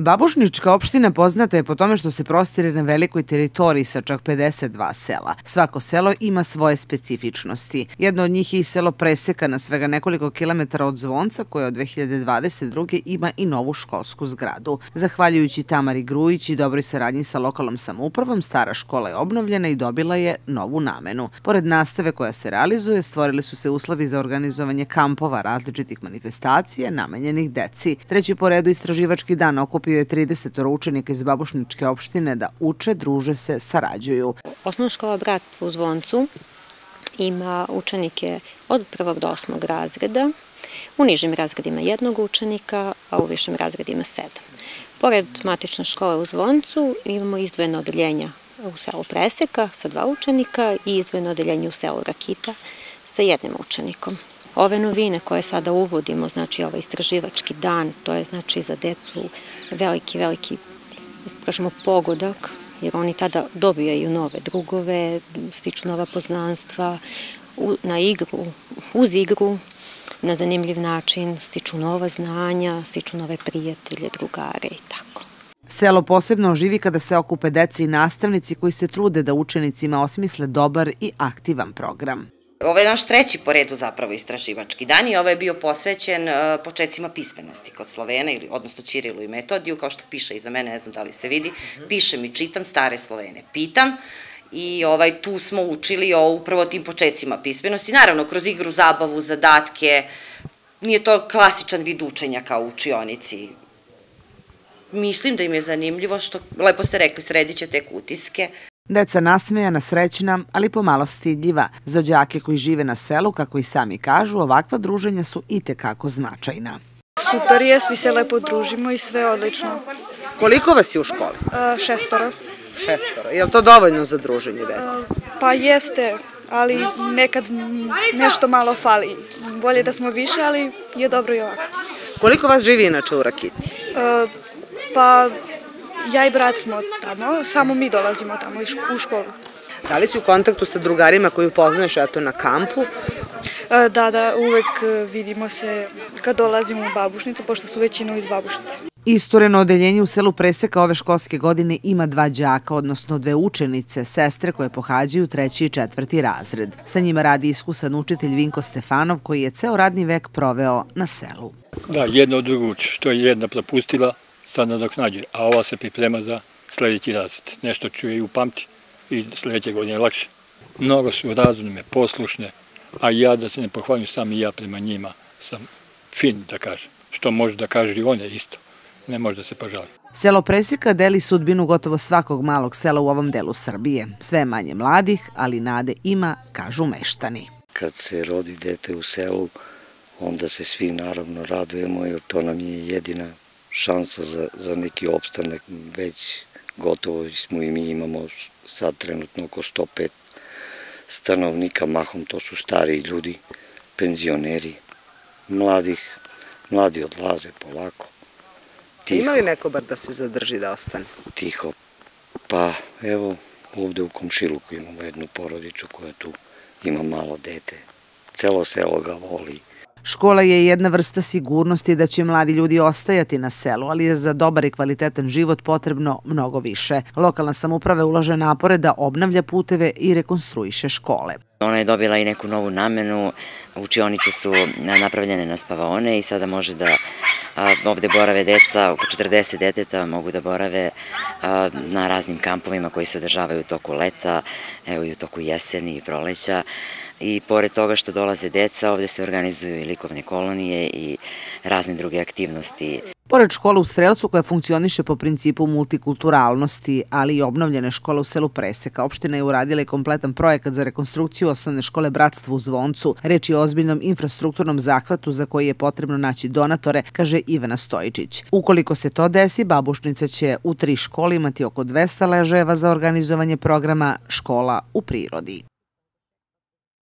Babušnička opština poznata je po tome što se prostire na velikoj teritoriji sa čak 52 sela. Svako selo ima svoje specifičnosti. Jedno od njih je i selo Preseka na svega nekoliko kilometara od Zvonca koje od 2022. ima i novu školsku zgradu. Zahvaljujući Tamari Grujić i dobroj saradnji sa lokalnom samoupravom, stara škola je obnovljena i dobila je novu namenu. Pored nastave koja se realizuje, stvorili su se uslovi za organizovanje kampova različitih manifestacija namenjenih deci. Treći po redu istraživački dan okupi okupio je 30 učenika iz babušničke opštine da uče, druže se, sarađuju. Osnovna škola Bratstvo u Zvoncu ima učenike od prvog do osmog razreda. U nižim razredima jednog učenika, a u višim razredima sedam. Pored matične škole u Zvoncu imamo izdvojeno odeljenja u selu Preseka sa dva učenika i izdvojeno odeljenje u selu Rakita sa jednim učenikom. Ove novine koje sada uvodimo, znači ovaj istraživački dan, to je znači za decu veliki, veliki, kažemo, pogodak, jer oni tada dobijaju nove drugove, stiču nova poznanstva, u, na igru, uz igru, na zanimljiv način stiču nova znanja, stiču nove prijatelje, drugare i tako. Selo posebno oživi kada se okupe deci i nastavnici koji se trude da učenicima osmisle dobar i aktivan program. Ovo je naš treći po redu zapravo istraživački dan i ovo ovaj je bio posvećen e, početcima pismenosti kod Slovena, ili, odnosno Čirilu i Metodiju, kao što piše iza mene, ne znam da li se vidi, mhm. pišem i čitam, stare Slovene pitam i ovaj, tu smo učili o upravo tim početcima pismenosti, naravno kroz igru, zabavu, zadatke, nije to klasičan vid učenja kao u učionici. Mislim da im je zanimljivo što, lepo ste rekli, sredit ćete kutiske, Deca nasmejana, srećna, ali pomalo stidljiva. Za đake koji žive na selu, kako i sami kažu, ovakva druženja su i tekako značajna. Super je, svi se lepo družimo i sve odlično. Koliko vas je u školi? Šestora. šestoro. Šestoro. Je li to dovoljno za druženje e, dece? Pa jeste, ali nekad nešto malo fali. Bolje da smo više, ali je dobro i ovako. Koliko vas živi inače u Rakiti? E, pa Ja i brat smo tamo, samo mi dolazimo tamo u školu. Da li si u kontaktu sa drugarima koju poznaš eto na kampu? E, da, da, uvek e, vidimo se kad dolazimo u babušnicu, pošto su većinu iz babušnice. Istoreno odeljenje u selu Preseka ove školske godine ima dva đaka, odnosno dve učenice, sestre koje pohađaju treći i četvrti razred. Sa njima radi iskusan učitelj Vinko Stefanov koji je ceo radni vek proveo na selu. Da, jedna od drugu, što je jedna propustila, sad nadoknađuje, a ova se priprema za sledeći razred. Nešto čuje i upamti i sledeće godine je lakše. Mnogo su razumne, poslušne, a ja da se ne pohvalim sam i ja prema njima sam fin da kažem. Što može da kaže i one isto. Ne može da se požali. Selo Presjeka deli sudbinu gotovo svakog malog sela u ovom delu Srbije. Sve manje mladih, ali nade ima, kažu meštani. Kad se rodi dete u selu, onda se svi naravno radujemo jer to nam je jedina šansa za, za neki opstanak, već gotovo smo i mi imamo sad trenutno oko 105 stanovnika, mahom to su stari ljudi, penzioneri, mladih, mladi odlaze polako. Tiho. Ima li neko bar da se zadrži da ostane? Tiho. Pa evo, ovde u Komšiluku imamo jednu porodicu koja tu ima malo dete. Celo selo ga voli. Škola je jedna vrsta sigurnosti da će mladi ljudi ostajati na selu, ali je za dobar i kvalitetan život potrebno mnogo više. Lokalna samuprava ulaže napore da obnavlja puteve i rekonstruiše škole. Ona je dobila i neku novu namenu, učionice su napravljene na spavaone i sada može da ovde borave deca, oko 40 deteta mogu da borave na raznim kampovima koji se održavaju u toku leta, evo i u toku jeseni i proleća i pored toga što dolaze deca, ovde se organizuju i likovne kolonije i razne druge aktivnosti. Pored škole u Strelcu koja funkcioniše po principu multikulturalnosti, ali i obnovljene škole u selu Preseka, opština je uradila i kompletan projekat za rekonstrukciju osnovne škole Bratstvo u Zvoncu. Reč je o ozbiljnom infrastrukturnom zahvatu za koji je potrebno naći donatore, kaže Ivana Stojičić. Ukoliko se to desi, babušnica će u tri škole imati oko 200 leževa za organizovanje programa Škola u prirodi.